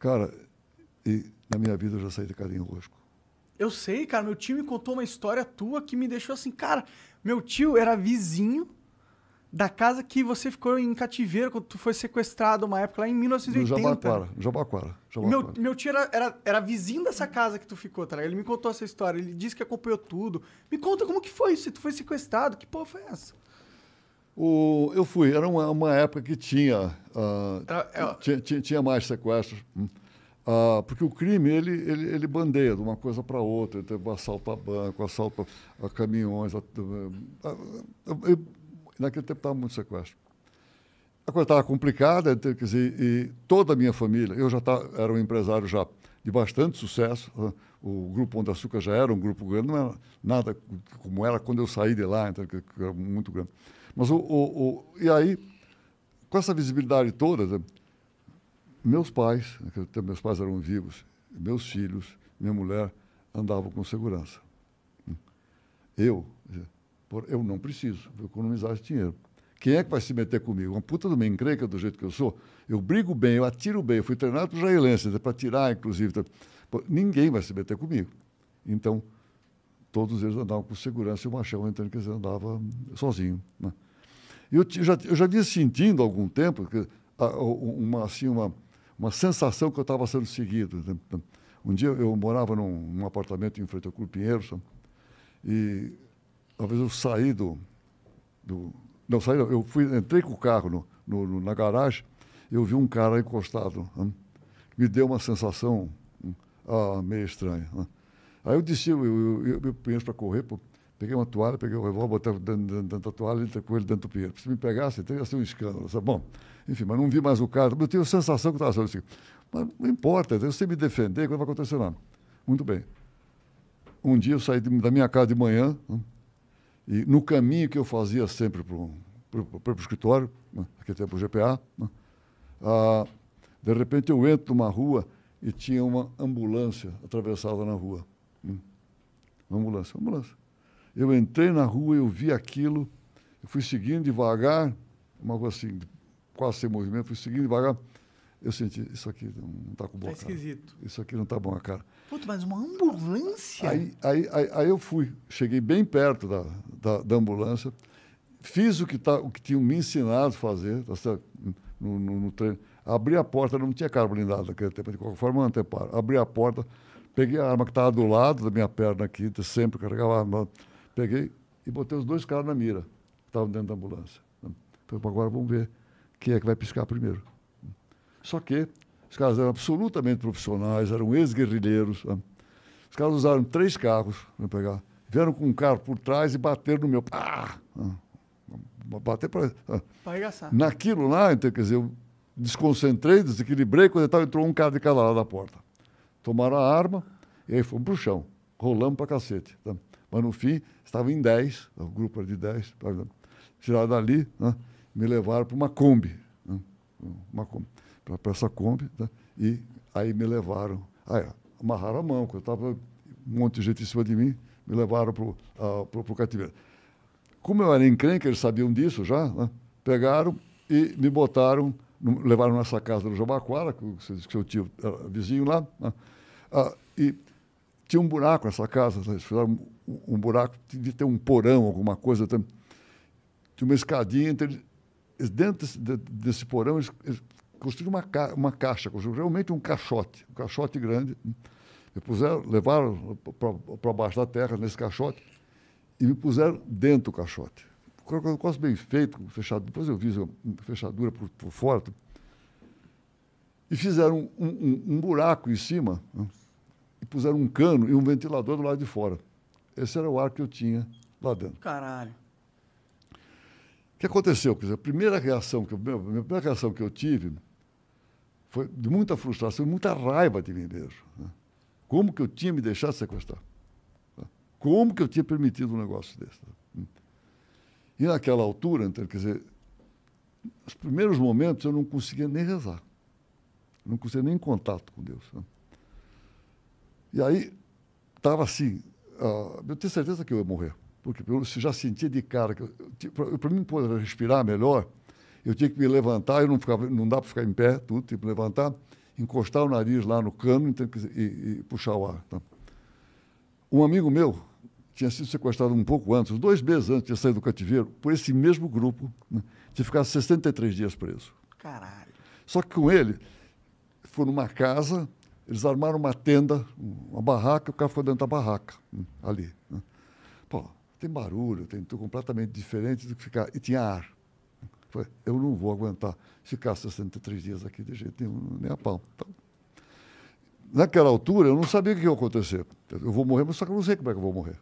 Cara, e na minha vida eu já saí de carinho lógico. Eu sei, cara. Meu tio me contou uma história tua que me deixou assim, cara. Meu tio era vizinho da casa que você ficou em cativeiro quando tu foi sequestrado uma época lá em 1980. No Jabaquara, Jabaquara. Jabaquara. Meu, meu tio era, era, era, vizinho dessa casa que tu ficou, tá? Ele me contou essa história, ele disse que acompanhou tudo. Me conta como que foi isso, tu foi sequestrado, que porra foi essa? O, eu fui, era uma, uma época que tinha, uh, tinha, tinha, tinha, mais sequestros. Uh, porque o crime, ele, ele, ele bandeia de uma coisa para outra. Teve então um assalto a banco, assalto a, a caminhões. A, a, eh, eh, eh, naquele tempo estava muito sequestro. A coisa estava complicada, então, quer dizer, e toda a minha família, eu já tava, era um empresário já de bastante sucesso. O grupo Onda Açúcar já era um grupo grande, não era nada como era quando eu saí de lá, então, que era muito grande. Mas o, o, o, e aí, com essa visibilidade toda, né, meus pais, meus pais eram vivos, meus filhos, minha mulher andavam com segurança. Eu, eu não preciso, vou economizar esse dinheiro. Quem é que vai se meter comigo? Uma puta do meio encrenca do jeito que eu sou. Eu brigo bem, eu atiro bem. Eu fui treinado para israelense, né, para tirar, inclusive. Tá, ninguém vai se meter comigo. Então, todos eles andavam com segurança e o Machão, então, que andava sozinho. Né? Eu, já, eu já vinha sentindo há algum tempo que, uma, assim, uma, uma sensação que eu estava sendo seguido. Né? Um dia eu morava num, num apartamento em frente ao Clube Pinheiros e talvez eu saí do... do não, saí, eu fui, entrei com o carro no, no, na garagem eu vi um cara encostado. Né? Me deu uma sensação hum, ah, meio estranha. Né? Aí eu desci, eu, eu, eu, eu para correr, pô, peguei uma toalha, peguei o um revólver, botei dentro, dentro, dentro da toalha e com ele dentro do Pinheiro. Se me pegasse, teria sido um escândalo. Sabe? Bom, enfim, mas não vi mais o cara. Eu tive a sensação que estava sendo assim. Mas não importa, eu sei me defender, o que vai acontecer lá Muito bem. Um dia eu saí da minha casa de manhã, né? e no caminho que eu fazia sempre para o próprio escritório, né? aquele tempo o GPA, né? ah, de repente eu entro numa rua e tinha uma ambulância atravessada na rua. Uma ambulância, uma ambulância. Eu entrei na rua, eu vi aquilo, eu fui seguindo devagar, uma rua assim, quase sem movimento, fui seguindo devagar. Eu senti, isso aqui não está com boa tá cara. esquisito. Isso aqui não está bom a cara. Puta, mas uma ambulância? Aí, aí, aí, aí eu fui, cheguei bem perto da, da, da, ambulância, fiz o que, tá, o que tinham me ensinado a fazer, tá certo? No, no, no treino. Abri a porta, não tinha carro blindado naquele tempo, de qualquer forma, anteparo. Abri a porta, Peguei a arma que estava do lado da minha perna aqui, sempre carregava a arma. Peguei e botei os dois caras na mira, que estavam dentro da ambulância. agora vamos ver quem é que vai piscar primeiro. Só que os caras eram absolutamente profissionais, eram ex-guerrilheiros. Né? Os caras usaram três carros para pegar. Vieram com um carro por trás e bateram no meu. Ah! Bater para. Ah. Naquilo lá, então, quer dizer, eu desconcentrei, desequilibrei, quando eu estava, entrou um cara de cada lado da porta. Tomaram a arma e aí fomos para o chão, rolamos para cacete. Tá? Mas no fim, estava em 10, o grupo era de 10, tiraram dali, né? me levaram para uma Kombi, né? uma Kombi, para essa Kombi, né? e aí me levaram, aí, amarraram a mão, porque eu estava um monte de gente em cima de mim, me levaram para o cativeiro. Como eu era encrenca, eles sabiam disso já, né? pegaram e me botaram levaram nessa casa do Jabaquara, que seu tio era eh, vizinho lá, né? ah, e tinha um buraco nessa casa, né? eles fizeram um, buraco, tinha ter um porão, alguma coisa, tinha uma escadinha, eles, dentro desse, desse porão eles, eles construíram uma, ca, uma caixa, construíram realmente um caixote, um caixote grande, né? me puseram, levaram para baixo da terra nesse caixote e me puseram dentro do caixote. Crocodocócio bem feito, fechado. Depois eu fiz a fechadura por, por fora. E fizeram um, um, um buraco em cima né? e puseram um cano e um ventilador do lado de fora. Esse era o ar que eu tinha lá dentro. Caralho. O que aconteceu? Quer dizer, a primeira reação que eu, a primeira reação que eu tive foi de muita frustração, muita raiva de mim mesmo. Né? Como que eu tinha me deixado sequestrar? Como que eu tinha permitido um negócio desse? E naquela altura, quer dizer, nos primeiros momentos eu não conseguia nem rezar. Não conseguia nem em contato com Deus. Né? E aí, estava assim, uh, eu tenho certeza que eu ia morrer. Porque eu já sentia de cara que para tipo, mim poder respirar melhor, eu tinha que me levantar, eu não ficava, não dá para ficar em pé, tudo, tinha tipo, que me levantar, encostar o nariz lá no cano então, e, e, puxar o ar. Tá? Um amigo meu, tinha sido sequestrado um pouco antes, dois meses antes de sair do cativeiro, por esse mesmo grupo, né, de ficar 63 dias preso. Caralho. Só que com ele, foram numa casa, eles armaram uma tenda, uma barraca, o cara ficou dentro da barraca, né, ali. Né. Pô, tem barulho, tem tudo completamente diferente do que ficar. E tinha ar. Foi, eu não vou aguentar ficar 63 dias aqui de jeito nenhum, nem a pau. Então, naquela altura, eu não sabia o que ia acontecer. Eu vou morrer, mas só que eu não sei como é que eu vou morrer.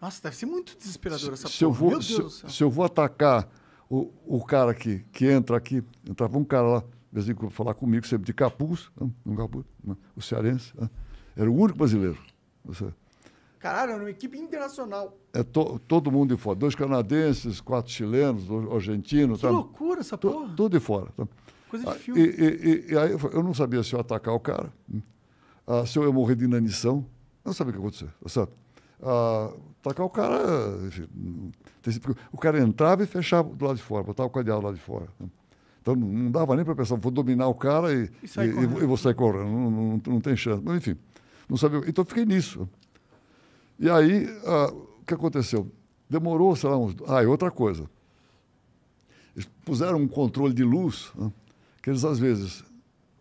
Nossa, deve ser muito desesperador se, essa se Eu vou, se, se, eu vou atacar o, o cara que, que entra aqui, entrava um cara lá, de vez em quando falar comigo, sempre é de capuz, um capuz, o cearense. Era o único brasileiro. Você... Caralho, era uma equipe internacional. É to, todo mundo de fora. Dois canadenses, quatro chilenos, dois argentinos. Que tá? loucura essa porra. tudo de fora. Tá? Coisa de ah, filme. E, e, e, aí eu não sabia se eu atacar o cara, hum. ah, se eu ia morrer de inanição. Não sabia o que aconteceu, sabe? Ah, que o cara. O cara entrava e fechava do lado de fora, botava o cadeado lá de fora. Né? Então não dava nem para pensar, vou dominar o cara e, e, e, e vou, vou sair correndo, não, não, não, tem chance. Mas enfim, não sabia. Então fiquei nisso. E aí, ah, o que aconteceu? Demorou, sei lá, uns. Ah, e outra coisa. Eles puseram um controle de luz, né, que eles às vezes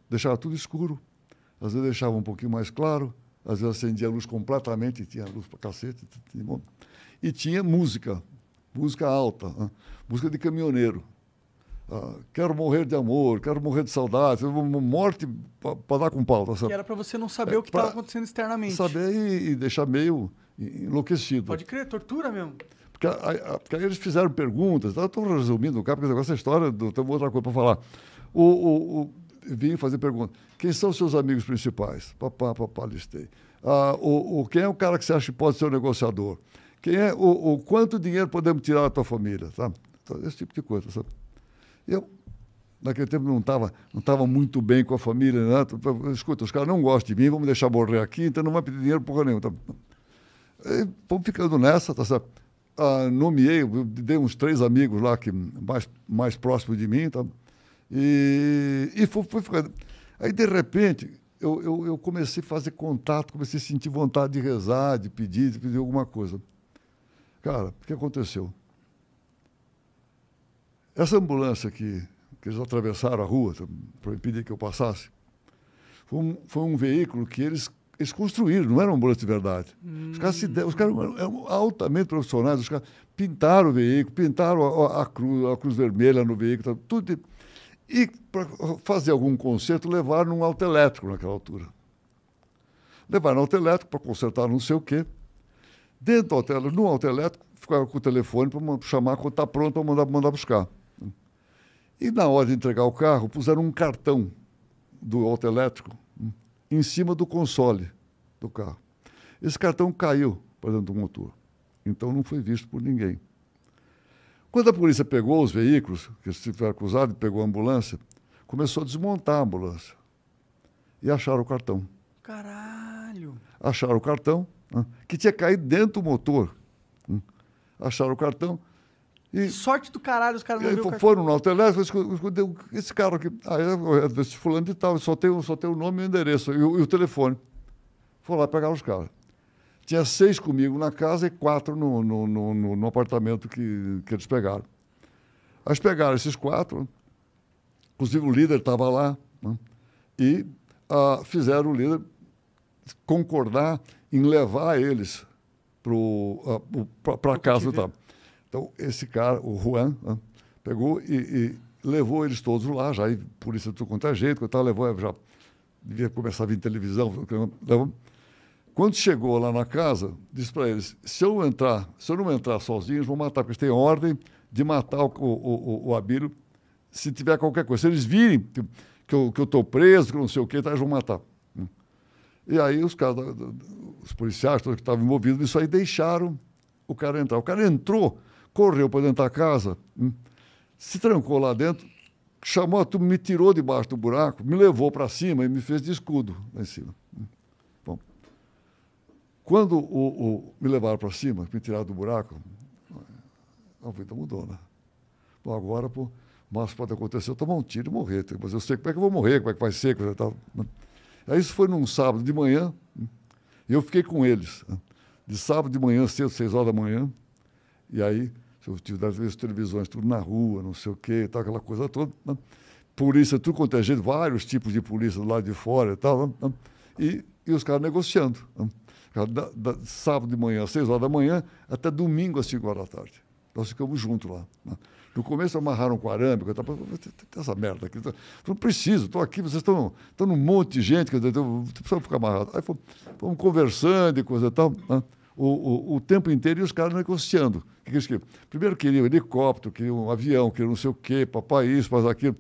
deixavam tudo escuro, às vezes deixavam um pouquinho mais claro às vezes acendia a luz completamente, tinha luz para cacete. E tinha música, música alta, né? música de caminhoneiro. Ah, quero morrer de amor, quero morrer de saudade, morte para dar com pau. Tá certo? Que era para você não saber é, o que estava acontecendo externamente. Saber e, e, deixar meio enlouquecido. Pode crer, tortura mesmo. Porque, a, a, porque aí eles fizeram perguntas, tá? estou resumindo, o cara, porque essa é história, tem outra coisa para falar. o, o, o vim fazer pergunta. Quem são seus amigos principais? Papá, papá, listei. Ah, o, o, quem é o cara que você acha que pode ser o negociador? Quem é o, o, quanto dinheiro podemos tirar da tua família? tá Esse tipo de coisa. Sabe? Eu, naquele tempo, não estava não tava muito bem com a família. Né? Então, Escuta, os caras não gostam de mim, vamos deixar morrer aqui, então não vai pedir dinheiro porra nenhuma. Tá? vamos ficando nessa, tá certo? Ah, nomeei, dei uns três amigos lá que mais, mais próximos de mim, tá? E, e foi, ficando. Aí, de repente, eu, eu, eu, comecei a fazer contato, comecei a sentir vontade de rezar, de pedir, de pedir alguma coisa. Cara, o que aconteceu? Essa ambulância que, que eles atravessaram a rua para impedir que eu passasse, foi um, foi um veículo que eles, eles construíram, não era uma ambulância de verdade. Hum. Os caras, se, hum. os caras eram altamente profissionais, os caras pintaram o veículo, pintaram a, a, a cruz, a cruz vermelha no veículo, tudo. De, e para fazer algum concerto, levaram um alto elétrico naquela altura. Levaram um alto elétrico para consertar não sei o quê. Dentro do alto no alto elétrico, ficava com o telefone para chamar quando está pronto para mandar, mandar buscar. E na hora de entregar o carro, puseram um cartão do alto elétrico hum, em cima do console do carro. Esse cartão caiu para dentro do motor. Então não foi visto por ninguém. Quando a polícia pegou os veículos, que estiveram acusados, pegou a ambulância, começou a desmontar a ambulância. E acharam o cartão. Caralho! Acharam o cartão, né, que tinha caído dentro do motor. Né? Acharam o cartão. E, Sorte do caralho, os caras não viram Foram cartão. no autoelétrico, assim, esse cara aqui, ah, é, é desse fulano de tal, só tem, só tem o nome e o endereço e o, e o telefone. Foram lá pegar os caras. Tinha seis comigo na casa e quatro no, no, no, no apartamento que, que eles pegaram. Aí eles pegaram esses quatro, inclusive o líder estava lá, né? e ah, fizeram o líder concordar em levar eles para ah, a casa. tal Então, esse cara, o Juan, né? pegou e, e, levou eles todos lá, já, e polícia tudo quanto é jeito, tal, levou, já devia começar a vir televisão, né, levou, quando chegou lá na casa, disse para eles: se eu entrar, se eu não entrar sozinho, eles vão matar, porque eles têm ordem de matar o, o, o, o Abílio se tiver qualquer coisa. Se eles virem que, que eu estou preso, que não sei o quê, tá, eles vão matar. E aí os caras, os policiais todos que estavam envolvidos nisso aí, deixaram o cara entrar. O cara entrou, correu para dentro da casa, hum, se trancou lá dentro, chamou a turma, me tirou debaixo do buraco, me levou para cima e me fez de escudo lá em cima. Quando o, o, me levaram para cima, me tiraram do buraco, a vida mudou, né? Bom, agora, pô, mas pode acontecer eu tomar um tiro e morrer. Mas eu sei como é que eu vou morrer, como é que vai ser. Né? Aí isso foi num sábado de manhã, e eu fiquei com eles. Né? De sábado de manhã, cedo, seis horas da manhã, e aí eu tive das vezes televisões, tudo na rua, não sei o quê, tal, aquela coisa toda. Né? Polícia, tudo quanto é jeito, vários tipos de polícia do lado de fora e tal. Né? E, e os caras negociando. Né? É da, da, sábado de manhã, às seis horas da manhã, até domingo às cinco horas da tarde. Nós ficamos juntos lá. Né? No começo amarraram com arame, eu tava, essa merda aqui. não preciso, estou aqui, vocês estão num monte de gente, que então, não precisa ficar amarrado. Aí fomos, conversando e coisa e tal, né? o, o, o, tempo inteiro e os caras negociando. Primeiro queriam um helicóptero, queriam um avião, queriam não sei o quê, papai isso, papai aquilo,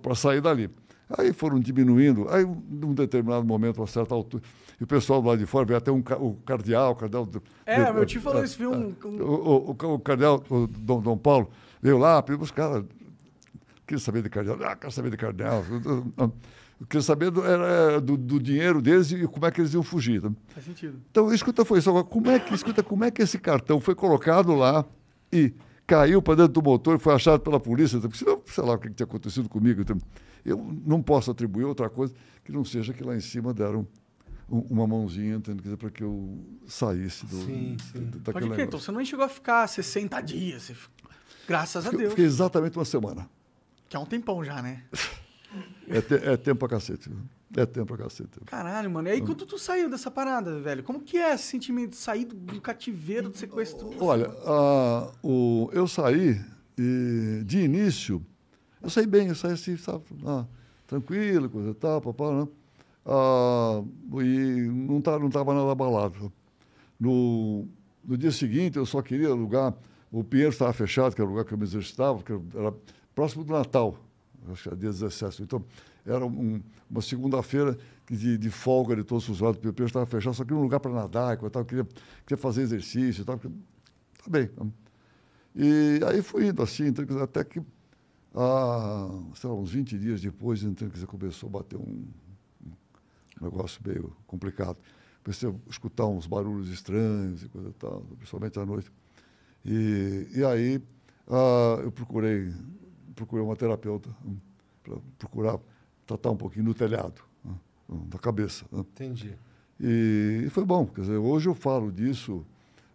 para sair dali. Aí foram diminuindo, aí num determinado momento, a certa altura, e o pessoal lá de fora, veio até um, o cardeal, o cardeal... É, de, meu tio falou isso, viu? Ah, um, ah, um... O, o, o, cardeal, o Dom, Dom Paulo, veio lá, pediu os caras... Queria saber de cardeal, ah, quero saber de cardeal. queria saber do, era do, do, dinheiro deles e como é que eles iam fugir. Né? Faz sentido. Então, escuta, foi isso. É como é que, escuta, como é que esse cartão foi colocado lá e caiu para dentro do motor e foi achado pela polícia? Senão, sei lá o que, que tinha acontecido comigo. Então, eu não posso atribuir outra coisa que não seja que lá em cima deram uma mãozinha, entende? para que eu saísse do. Sim, sim. Daquele Pode crer, então você não chegou a ficar 60 dias, você... graças fiquei, a Deus. Fiquei exatamente uma semana. Que é um tempão já, né? é, te, é tempo pra cacete. É tempo pra cacete. Caralho, mano. E aí, quando tu saiu dessa parada, velho? Como que é esse sentimento de sair do cativeiro, do sequestro? Olha, a, o, eu saí e, de início, eu saí bem, eu saí assim, sabe, ah, tranquilo, coisa e tal, papai, não. Né? Ah, e não estava tá, nada abalado. No, no dia seguinte, eu só queria alugar. O Pinheiro estava fechado, que era o lugar que eu me exercitava, que era próximo do Natal, acho que era dia 17. Então, era um, uma segunda-feira de, de, folga de todos os lados. O Pinheiro estava fechado, só queria um lugar para nadar, eu tava, queria, queria fazer exercício estava Tá bem. Tá e aí fui indo assim, então, até que, ah, lá, uns 20 dias depois, então, começou a bater um, um negócio meio complicado. Comecei a escutar uns barulhos estranhos e coisa e tal, principalmente à noite. E, e aí uh, eu procurei, procurei uma terapeuta um, para procurar tratar um pouquinho no telhado, um, da cabeça. Um. Entendi. E, e, foi bom, quer dizer, hoje eu falo disso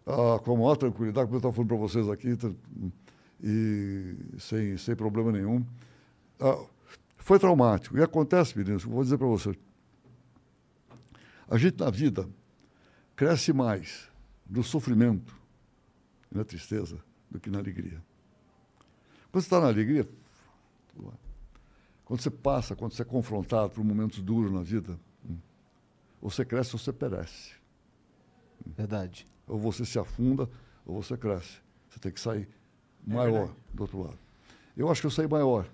uh, com a maior tranquilidade, como eu estava falando para vocês aqui, hum, e sem, sem problema nenhum. Uh, foi traumático. E acontece, meninos, vou dizer para vocês a gente na vida cresce mais do sofrimento e na tristeza do que na alegria. Quando você está na alegria, quando você passa, quando você é confrontado por momentos duros na vida, ou você cresce ou você perece. Verdade. Ou você se afunda ou você cresce. Você tem que sair maior é do outro lado. Eu acho que eu saí maior.